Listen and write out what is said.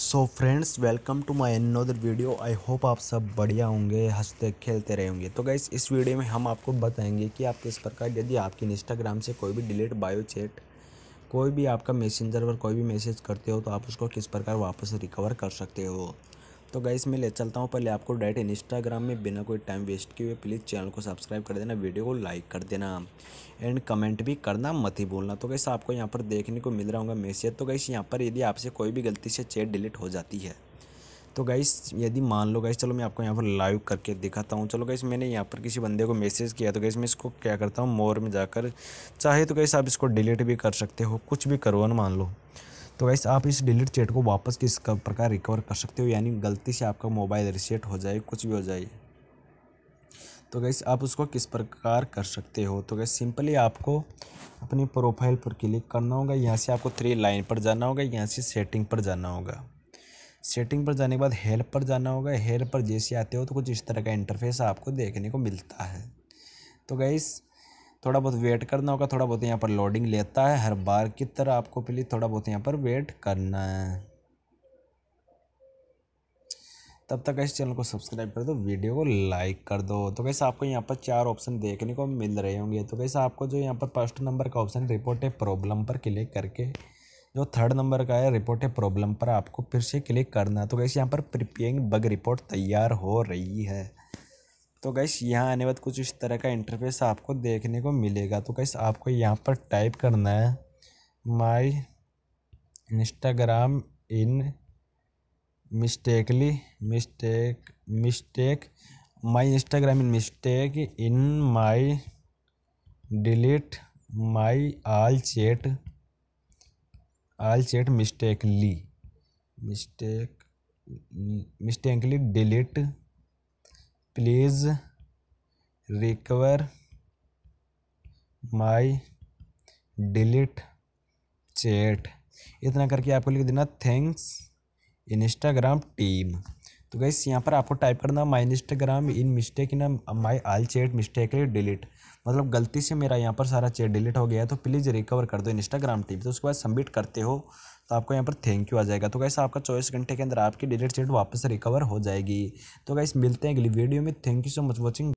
so friends welcome to my another video I hope आप सब बढ़िया होंगे हंसते खेलते रहे होंगे तो गाइस इस वीडियो में हम आपको बताएंगे कि आप किस प्रकार यदि आपके इंस्टाग्राम से कोई भी डिलीट बायो चैट कोई भी आपका मैसेंजर पर कोई भी मैसेज करते हो तो आप उसको किस प्रकार वापस रिकवर कर सकते हो तो गाइस मैं ले चलता हूँ पहले आपको डायरेक्ट इंस्टाग्राम में बिना कोई टाइम वेस्ट किए हुए प्लीज़ चैनल को सब्सक्राइब कर देना वीडियो को लाइक कर देना एंड कमेंट भी करना मत ही बोलना तो गैस आपको यहाँ पर देखने को मिल रहा होगा मैसेज तो गैस यहाँ पर यदि आपसे कोई भी गलती से चेट डिलीट हो जाती है तो गाइस यदि मान लो गाइस चलो मैं आपको यहाँ पर लाइव करके दिखाता हूँ चलो गाइस मैंने यहाँ पर किसी बंदे को मैसेज किया तो गाइस मैं इसको क्या करता हूँ मोर में जाकर चाहे तो गाइस आप इसको डिलीट भी कर सकते हो कुछ भी करो ना मान लो तो वैसे आप इस डिलीट चैट को वापस किस प्रकार रिकवर कर सकते हो यानी गलती से आपका मोबाइल रिसेट हो जाए कुछ भी हो जाए तो गैस आप उसको किस प्रकार कर सकते हो तो गैस सिंपली आपको अपनी प्रोफाइल पर क्लिक करना होगा यहाँ से आपको थ्री लाइन पर जाना होगा यहाँ से सेटिंग पर जाना होगा सेटिंग पर जाने के बाद हेल्प पर जाना होगा हेल्प पर जैसे आते हो तो कुछ इस तरह का इंटरफेस आपको देखने को मिलता है तो गैस थोड़ा बहुत वेट करना होगा थोड़ा बहुत यहाँ पर लोडिंग लेता है हर बार की तरह आपको प्लीज़ थोड़ा बहुत यहाँ पर वेट करना है तब तक इस चैनल को सब्सक्राइब कर दो वीडियो को लाइक कर दो तो कैसे आपको यहाँ पर चार ऑप्शन देखने को मिल रहे होंगे तो कैसे आपको जो यहाँ पर फर्स्ट नंबर का ऑप्शन रिपोर्ट ए प्रॉब्लम पर क्लिक करके जो थर्ड नंबर का है रिपोर्ट ए प्रॉब्लम पर आपको फिर से क्लिक करना है तो कैसे यहाँ पर प्रिपेयरिंग बग रिपोर्ट तैयार हो रही है तो गैस यहाँ आने बाद कुछ इस तरह का इंटरफेस आपको देखने को मिलेगा तो गैस आपको यहाँ पर टाइप करना है my Instagram in mistakenly mistake mistake my Instagram in mistake in my delete my all chat all chat mistakenly mistake mistakenly delete please recover my delete chat इतना करके आपको लिख देना थैंक्स इंस्टाग्राम टीम तो guys यहाँ पर आपको type करना माई Instagram in mistake in my all चेट मिस्टेक डिलीट मतलब गलती से मेरा यहाँ पर सारा चेट डिलीट हो गया तो प्लीज़ रिकवर कर दो इंस्टाग्राम टीम तो उसके बाद सबमिट करते हो तो आपको यहाँ पर थैंक यू आ जाएगा तो गैस आपका चौबीस घंटे के अंदर आपकी डिलीट चेट वापस रिकवर हो जाएगी तो गैस मिलते हैं अगली वीडियो में thank you so much watching